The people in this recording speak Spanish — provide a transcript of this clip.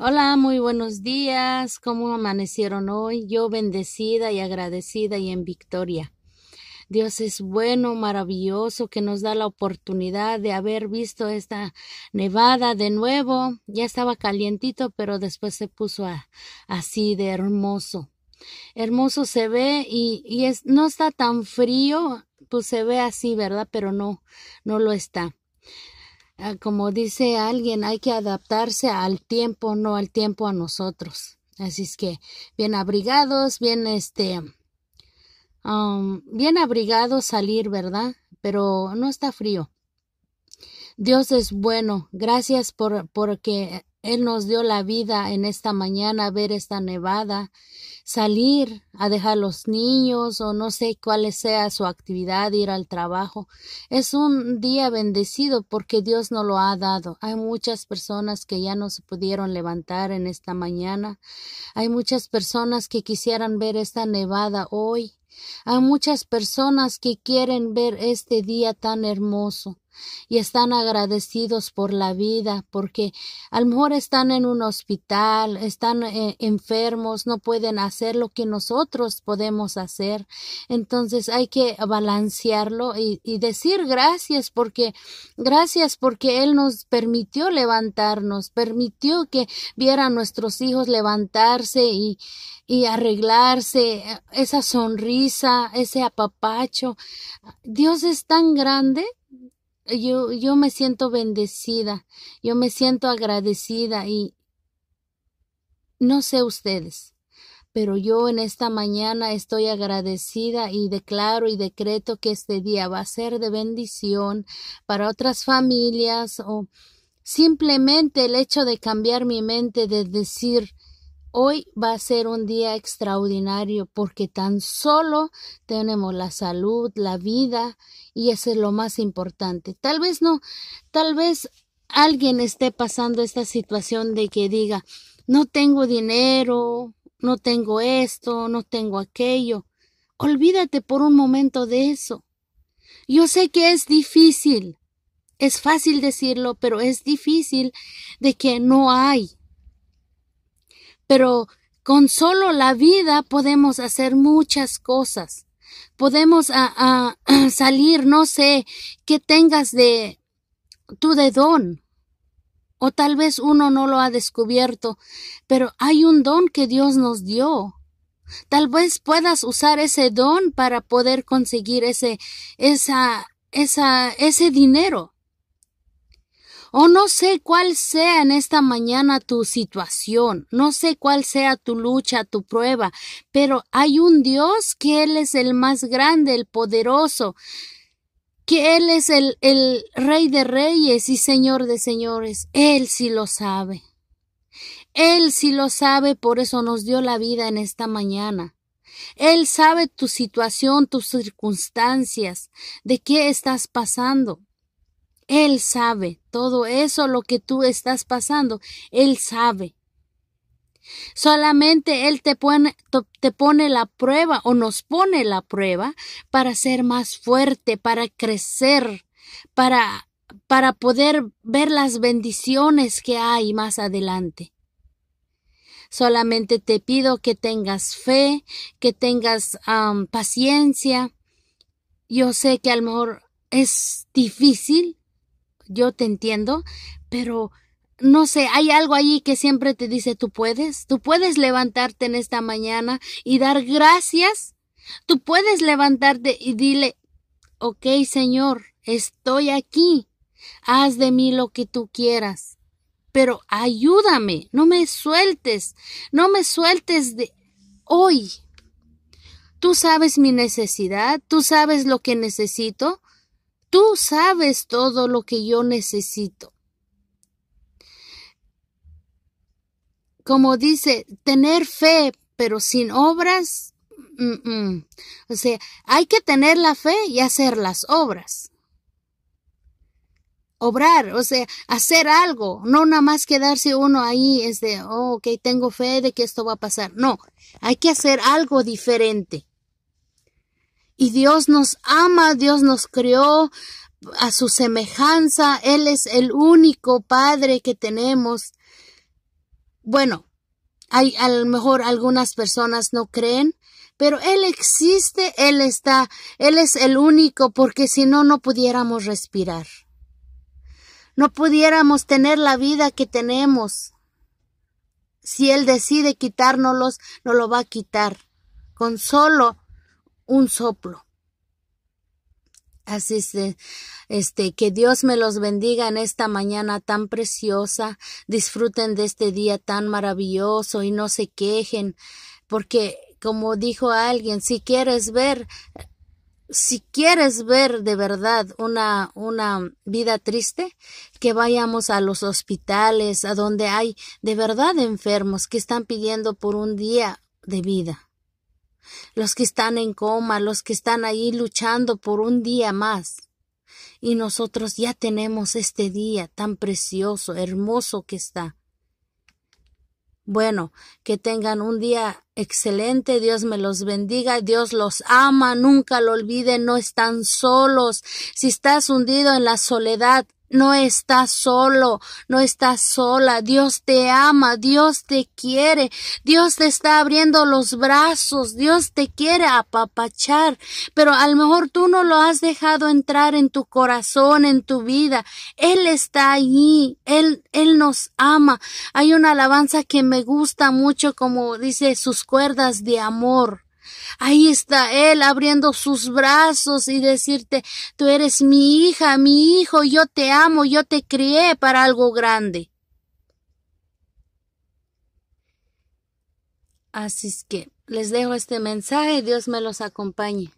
Hola, muy buenos días. ¿Cómo amanecieron hoy? Yo bendecida y agradecida y en victoria. Dios es bueno, maravilloso, que nos da la oportunidad de haber visto esta nevada de nuevo. Ya estaba calientito, pero después se puso así de hermoso. Hermoso se ve y, no está tan frío, pues se ve así, ¿verdad? Pero no, no lo está. Ah, como dice alguien, hay que adaptarse al tiempo, no al tiempo a nosotros. Así es que bien abrigados, bien este, um, bien abrigados salir, ¿verdad? Pero no está frío. Dios es bueno. Gracias por, porque él nos dio la vida en esta mañana, ver esta nevada, salir a dejar los niños o no sé cuál sea su actividad, ir al trabajo. Es un día bendecido porque Dios nos lo ha dado. Hay muchas personas que ya no se pudieron levantar en esta mañana. Hay muchas personas que quisieran ver esta nevada hoy. Hay muchas personas que quieren ver este día tan hermoso y están agradecidos por la vida, porque a lo mejor están en un hospital, están eh, enfermos, no pueden hacer lo que nosotros podemos hacer. Entonces hay que balancearlo y, y decir gracias porque, gracias porque Él nos permitió levantarnos, permitió que vieran nuestros hijos levantarse y, y arreglarse, eh, esa sonrisa, ese apapacho. Dios es tan grande yo, yo me siento bendecida, yo me siento agradecida y no sé ustedes, pero yo en esta mañana estoy agradecida y declaro y decreto que este día va a ser de bendición para otras familias o simplemente el hecho de cambiar mi mente de decir Hoy va a ser un día extraordinario porque tan solo tenemos la salud, la vida y eso es lo más importante. Tal vez no, tal vez alguien esté pasando esta situación de que diga, no tengo dinero, no tengo esto, no tengo aquello. Olvídate por un momento de eso. Yo sé que es difícil, es fácil decirlo, pero es difícil de que no hay pero con solo la vida podemos hacer muchas cosas. Podemos a, ah, a, ah, salir, no sé, que tengas de tu de don. O tal vez uno no lo ha descubierto, pero hay un don que Dios nos dio. Tal vez puedas usar ese don para poder conseguir ese, esa, esa, ese dinero. O no sé cuál sea en esta mañana tu situación, no sé cuál sea tu lucha, tu prueba, pero hay un Dios que Él es el más grande, el poderoso, que Él es el, el Rey de Reyes y Señor de Señores. Él sí lo sabe. Él sí lo sabe, por eso nos dio la vida en esta mañana. Él sabe tu situación, tus circunstancias, de qué estás pasando. Él sabe todo eso, lo que tú estás pasando, Él sabe. Solamente Él te pone, te pone la prueba o nos pone la prueba para ser más fuerte, para crecer, para, para poder ver las bendiciones que hay más adelante. Solamente te pido que tengas fe, que tengas um, paciencia. Yo sé que a lo mejor es difícil, yo te entiendo, pero no sé, hay algo allí que siempre te dice, tú puedes, tú puedes levantarte en esta mañana y dar gracias, tú puedes levantarte y dile, ok Señor, estoy aquí, haz de mí lo que tú quieras, pero ayúdame, no me sueltes, no me sueltes de hoy. Tú sabes mi necesidad, tú sabes lo que necesito, Tú sabes todo lo que yo necesito. Como dice, tener fe, pero sin obras, o sea, hay que tener la fe y hacer las obras. Obrar, o sea, hacer algo, no nada más quedarse uno ahí, es de, oh, ok, tengo fe de que esto va a pasar. No, hay que hacer algo diferente. Y Dios nos ama, Dios nos creó a su semejanza, Él es el único Padre que tenemos. Bueno, hay a lo mejor algunas personas no creen, pero Él existe, Él está, Él es el único, porque si no, no pudiéramos respirar. No pudiéramos tener la vida que tenemos. Si Él decide quitárnoslos, no lo va a quitar. Con solo un soplo. Así es, este, que Dios me los bendiga en esta mañana tan preciosa. Disfruten de este día tan maravilloso y no se quejen, porque como dijo alguien, si quieres ver, si quieres ver de verdad una, una vida triste, que vayamos a los hospitales, a donde hay de verdad enfermos que están pidiendo por un día de vida los que están en coma, los que están ahí luchando por un día más. Y nosotros ya tenemos este día tan precioso, hermoso que está. Bueno, que tengan un día excelente, Dios me los bendiga, Dios los ama, nunca lo olviden, no están solos. Si estás hundido en la soledad, no estás solo, no estás sola. Dios te ama, Dios te quiere, Dios te está abriendo los brazos, Dios te quiere apapachar, pero a lo mejor tú no lo has dejado entrar en tu corazón, en tu vida. Él está allí, Él, Él nos ama. Hay una alabanza que me gusta mucho como dice sus cuerdas de amor. Ahí está Él abriendo sus brazos y decirte, tú eres mi hija, mi hijo, yo te amo, yo te crié para algo grande. Así es que les dejo este mensaje, Dios me los acompañe.